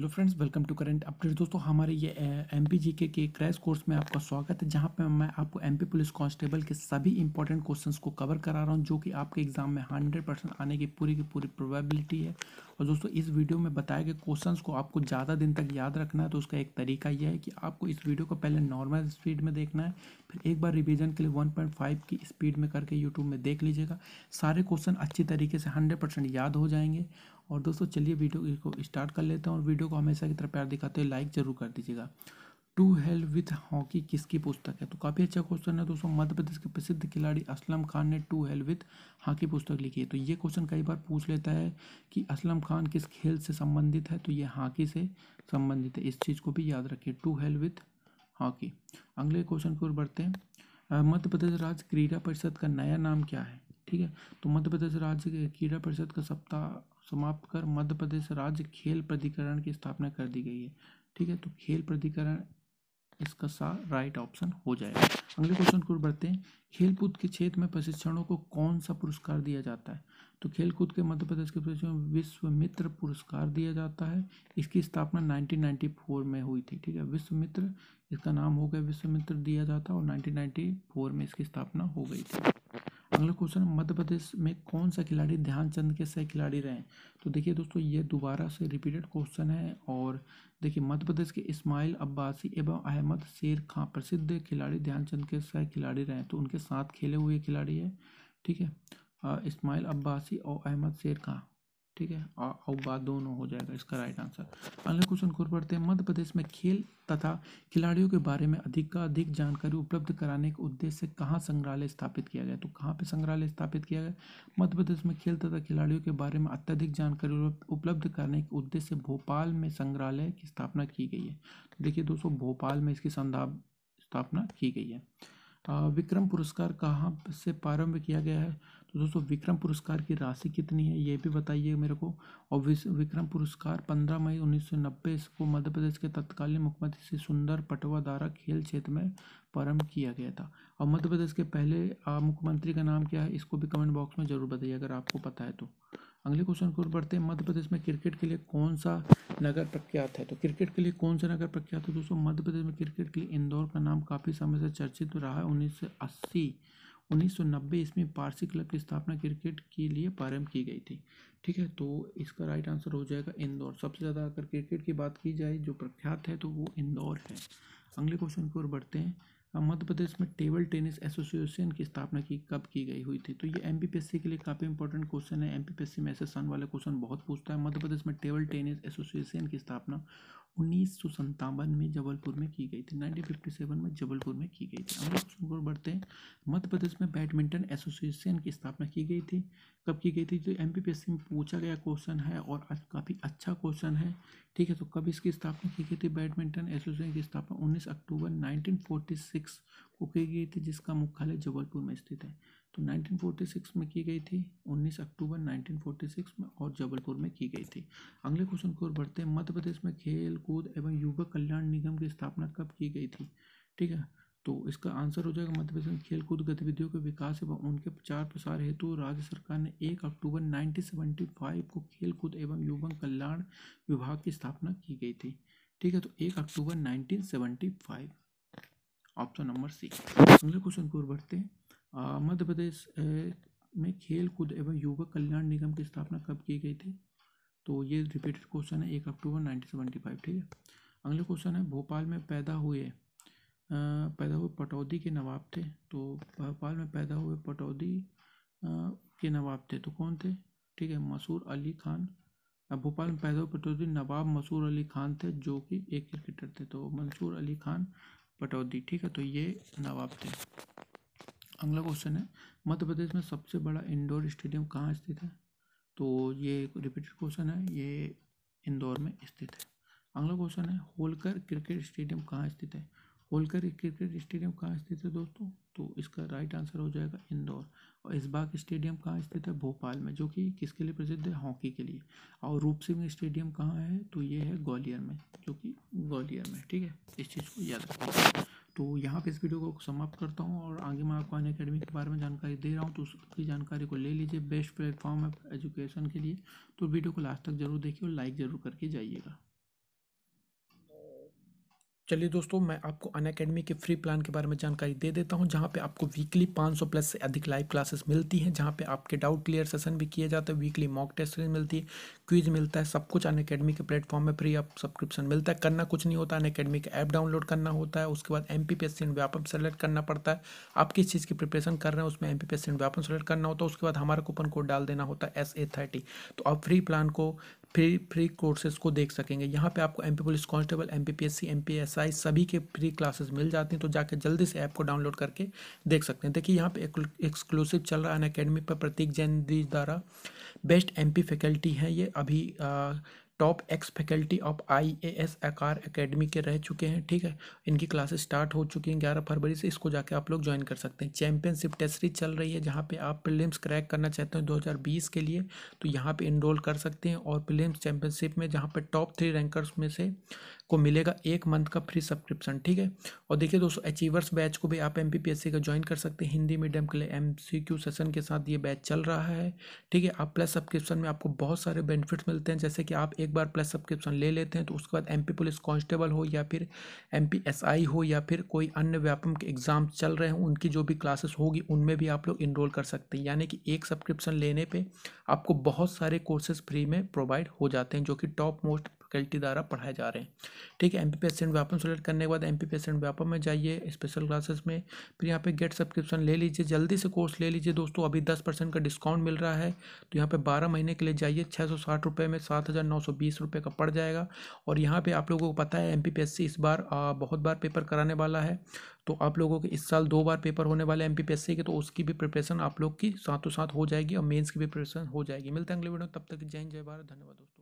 hello friends welcome to current update दोस्तों हमारे ये एम पी जी के के क्रैश कोर्स में आपका स्वागत है जहाँ पे मैं आपको एम पी पुलिस कांस्टेबल के सभी इंपॉर्टेंट क्वेश्चंस को कवर करा रहा हूँ जो कि आपके एग्जाम में हंड्रेड परसेंट आने की पूरी की पूरी प्रोबेबिलिटी है और दोस्तों इस वीडियो में बताए गए क्वेश्चंस को आपको ज़्यादा दिन तक याद रखना है तो उसका एक तरीका यह है कि आपको इस वीडियो को पहले नॉर्मल स्पीड में देखना है फिर एक बार रिविजन के लिए वन की स्पीड में करके यूट्यूब में देख लीजिएगा सारे क्वेश्चन अच्छी तरीके से हंड्रेड परसेंट याद हो जाएंगे और दोस्तों चलिए वीडियो को स्टार्ट कर लेते हैं और वीडियो को हमेशा की तरह प्यार दिखाते हुए लाइक ज़रूर कर दीजिएगा टू हेल्प विथ हॉकी किसकी पुस्तक है तो काफ़ी अच्छा क्वेश्चन है दोस्तों मध्य प्रदेश के प्रसिद्ध खिलाड़ी असलम खान ने टू हेल्प विथ हॉकी पुस्तक लिखी है तो ये क्वेश्चन कई बार पूछ लेता है कि असलम खान किस खेल से संबंधित है तो ये हॉकी से संबंधित है इस चीज़ को भी याद रखिए टू हेल्प विथ हॉकी अगले क्वेश्चन की ओर बढ़ते हैं मध्य प्रदेश राज्य क्रीड़ा परिषद का नया नाम क्या है ठीक है तो मध्य प्रदेश राज्य क्रीड़ा परिषद का सप्ताह समाप्त कर मध्य प्रदेश राज्य खेल प्राधिकरण की स्थापना कर दी गई है ठीक है तो खेल प्राधिकरण इसका सा राइट ऑप्शन हो जाएगा अगले क्वेश्चन को बढ़ते हैं खेलकूद के क्षेत्र में प्रशिक्षणों को कौन सा पुरस्कार दिया जाता है तो खेलकूद के मध्य प्रदेश के प्रशिक्षण में मित्र पुरस्कार दिया जाता है इसकी स्थापना 1994 में हुई थी ठीक है विश्व मित्र इसका नाम हो गया विश्वमित्र दिया जाता और 1994 में इसकी स्थापना हो गई थी अगला क्वेश्चन मध्य प्रदेश में कौन सा खिलाड़ी ध्यानचंद के सह खिलाड़ी रहे तो देखिए दोस्तों ये दोबारा से रिपीटेड क्वेश्चन है और देखिए मध्य प्रदेश के इस्माइल अब्बासी एवं अहमद शेर खां प्रसिद्ध खिलाड़ी ध्यानचंद के सह खिलाड़ी रहे तो उनके साथ खेले हुए खिलाड़ी है ठीक है इस्माइल अब्बासी और अहमद शेर खां ठीक है और बा दोनों हो जाएगा इसका राइट आंसर अगले क्वेश्चन को पढ़ते हैं मध्य प्रदेश में खेल तथा खिलाड़ियों के बारे में अधिक का अधिक जानकारी उपलब्ध कराने के उद्देश्य से कहाँ संग्रहालय स्थापित किया गया तो कहाँ पे संग्रहालय स्थापित किया गया मध्य प्रदेश में खेल तथा खिलाड़ियों के बारे में अत्यधिक जानकारी उपलब्ध कराने के उद्देश्य से भोपाल में संग्रहालय की स्थापना की गई है तो देखिए दोस्तों भोपाल में इसकी स्थापना की गई है विक्रम पुरस्कार कहाँ से प्रारंभ किया गया है तो दोस्तों विक्रम पुरस्कार की राशि कितनी है ये भी बताइए मेरे को और विक्रम पुरस्कार 15 मई 1990 को मध्य प्रदेश के तत्कालीन मुख्यमंत्री श्री सुंदर पटवा द्वारा खेल क्षेत्र में प्रारंभ किया गया था और मध्य प्रदेश के पहले मुख्यमंत्री का नाम क्या है इसको भी कमेंट बॉक्स में ज़रूर बताइए अगर आपको पता है तो अगले क्वेश्चन को बढ़ते हैं मध्य प्रदेश में क्रिकेट के लिए कौन सा नगर प्रख्यात है तो क्रिकेट के लिए कौन सा नगर प्रख्यात है दोस्तों मध्य प्रदेश में क्रिकेट के लिए इंदौर का नाम काफ़ी समय से चर्चित रहा है उन्नीस 1990 ईस्वी में पारसी क्लब की स्थापना क्रिकेट के लिए प्रारंभ की गई थी ठीक है तो इसका राइट आंसर हो जाएगा इंदौर सबसे ज़्यादा अगर क्रिकेट की बात की जाए जो प्रख्यात है तो वो इंदौर है अगले क्वेश्चन की ओर बढ़ते हैं मध्य प्रदेश में टेबल टेनिस एसोसिएशन की स्थापना की कब की गई हुई थी तो ये एम के लिए काफ़ी इंपॉर्टेंट क्वेश्चन है एम में ऐसे सन वाले क्वेश्चन बहुत पूछता है मध्य प्रदेश में टेबल टेनिस एसोसिएशन की स्थापना उन्नीस सौ में जबलपुर में की गई थी नाइनटीन फिफ्टी सेवन में जबलपुर में की गई थी हम क्वेश्चन को बढ़ते हैं मध्य प्रदेश में बैडमिंटन एसोसिएशन की स्थापना की गई थी कब की गई थी जो एम में पूछा गया क्वेश्चन है और काफ़ी अच्छा क्वेश्चन है ठीक है तो कब इसकी स्थापना की गई थी बैडमिंटन एसोसिएशन की स्थापना उन्नीस अक्टूबर नाइनटीन को की गई थी जिसका मुख्यालय जबलपुर में स्थित है तो 1946 में की गई थी 19 अक्टूबर 1946 में और जबलपुर में की गई थी अगले क्वेश्चन की ओर बढ़ते हैं मध्य प्रदेश में खेल कूद एवं युवक कल्याण निगम की स्थापना कब की गई थी ठीक है तो इसका आंसर हो जाएगा मध्य प्रदेश में खेलकूद गतिविधियों के विकास एवं उनके प्रचार प्रसार हेतु राज्य सरकार ने एक अक्टूबर नाइनटीन को खेल कूद एवं युवक कल्याण विभाग की स्थापना की गई थी ठीक है तो एक अक्टूबर नाइनटीन ऑप्शन नंबर सी अगले क्वेश्चन की ओर बढ़ते हैं मध्य प्रदेश में खेल कूद एवं युवा कल्याण निगम की स्थापना कब की गई थी तो ये रिपीटेड क्वेश्चन है एक अक्टूबर नाइनटीन सेवेंटी फाइव ठीक है अगला क्वेश्चन है भोपाल में पैदा हुए पैदा हुए पटौदी के नवाब थे तो भोपाल में पैदा हुए पटौदी के नवाब थे तो कौन थे ठीक है मसूर अली खान भोपाल में पैदा हुए पटौदी नवाब मसूर अली खान थे जो कि एक क्रिकेटर थे तो मंसूर अली खान पटौदी ठीक है तो ये नवाब थे अगला क्वेश्चन है मध्य प्रदेश में सबसे बड़ा इंडोर स्टेडियम कहाँ स्थित है तो ये रिपीटेड क्वेश्चन है ये इंदौर में स्थित है अगला क्वेश्चन है होलकर क्रिकेट स्टेडियम कहाँ स्थित है होलकर क्रिकेट स्टेडियम कहाँ स्थित है दोस्तों तो इसका राइट आंसर हो जाएगा इंदौर और इसबाग स्टेडियम कहाँ स्थित है भोपाल में जो कि किसके लिए प्रसिद्ध है हॉकी के लिए और रूप सिंह स्टेडियम कहाँ है तो ये है ग्वालियर में जो कि ग्वालियर में ठीक है इस चीज़ को याद रखना तो यहाँ पे इस वीडियो को समाप्त करता हूँ और आगे मैं आपको अकेडमी के बारे में जानकारी दे रहा हूँ तो उसकी जानकारी को ले लीजिए बेस्ट प्लेटफॉर्म है एजुकेशन के लिए तो वीडियो को लास्ट तक जरूर देखिए और लाइक ज़रूर करके जाइएगा चलिए दोस्तों मैं आपको अन अकेडमी के फ्री प्लान के बारे में जानकारी दे देता हूं जहां पे आपको वीकली 500 प्लस से अधिक लाइव क्लासेस मिलती हैं जहां पे आपके डाउट क्लियर सेशन भी किए जाते हैं वीकली मॉक टेस्ट मिलती है क्विज मिलता है सब कुछ अन अकेडमी के प्लेटफॉर्म में फ्री आप सब्सक्रिप्शन मिलता है करना कुछ नहीं होता अन अकेडमी का ऐप डाउनलोड करना होता है उसके बाद एम पी पी सेलेक्ट करना पड़ता है आप किस चीज़ की प्रिपरेशन कर रहे हैं उसमें एम पी पी सेलेक्ट करना होता है उसके बाद हमारा कूपन कोड डाल देना होता है एस ए थर्टी तो आप फ्री प्लान को फ्री फ्री कोर्सेज को देख सकेंगे यहाँ पे आपको M P police constable M P P S C M P S I सभी के फ्री क्लासेस मिल जाती हैं तो जाकर जल्दी से ऐप को डाउनलोड करके देख सकते हैं देखिए यहाँ पे एक्सक्लूसिव चल रहा है अन अकेडमी पर प्रतीक जैन द्वारा बेस्ट एम पी फैकल्टी हैं ये अभी top ex faculty of I A S Aakar academy के रह चुके हैं ठीक है इनकी क्लासेस स्टार्ट हो चुकी हैं ग्यारह फरवरी से इसको जाके आप लोग ज्वाइन कर सकते हैं चैंपियनशिप टेस्ट सीरीज चल रही है जहाँ पे आप प्रिलिम्स क्रैक करना चाहते हैं 2020 के लिए तो यहाँ पे इनरोल कर सकते हैं और प्रिलिम्स चैंपियनशिप में जहाँ पे टॉप थ्री रैंकर्स में से को मिलेगा एक मंथ का फ्री सब्सक्रिप्शन ठीक है और देखिए दोस्तों अचीवर्स बैच को भी आप एम का ज्वाइन कर सकते हैं हिंदी मीडियम के लिए एम सेशन के साथ ये बैच चल रहा है ठीक है आप प्लस सब्सक्रिप्शन में आपको बहुत सारे बेनिफिट्स मिलते हैं जैसे कि आप एक बार प्लस सब्सक्रिप्शन ले लेते हैं तो उसके बाद एम पुलिस कॉन्स्टेबल हो या फिर एम हो या फिर कोई अन्य व्यापम के एग्ज़ाम चल रहे हैं उनकी जो भी क्लासेस होगी उनमें भी आप लोग इनरोल कर सकते हैं यानी कि एक सब्सक्रिप्शन लेने पर आपको बहुत सारे कोर्सेज फ्री में प्रोवाइड हो जाते हैं जो कि टॉप मोस्ट फैकल्टी द्वारा पढ़ाए जा रहे हैं ठीक है M P patient Vyapam select करने के बाद एम पी पेशेंट व्यापम में जाइए स्पेशल क्लासेस में फिर यहाँ पे गेट सब्सक्रिप्शन ले लीजिए जल्दी से कोर्स ले लीजिए दोस्तों अभी दस परसेंट का डिस्काउंट मिल रहा है तो यहाँ पर बारह महीने के लिए जाइए छः सौ साठ रुपये में सात हज़ार नौ सौ बीस रुपये का पड़ जाएगा और यहाँ पर आप लोगों को पता है M P P S C इस बार आ, बहुत बार पेपर कराने वाला है तो आप लोगों के इस साल दो बार पेपर होने वाले M P P S C के तो उसकी भी प्रिपरेशन आप लोग की साथों साथ हो जाएगी और मेन्स की भी प्रिपरेशन हो जाएगी मिलते हैं अगले वीडियो तब तक जय हिंद जय भारत धन्यवाद दोस्तों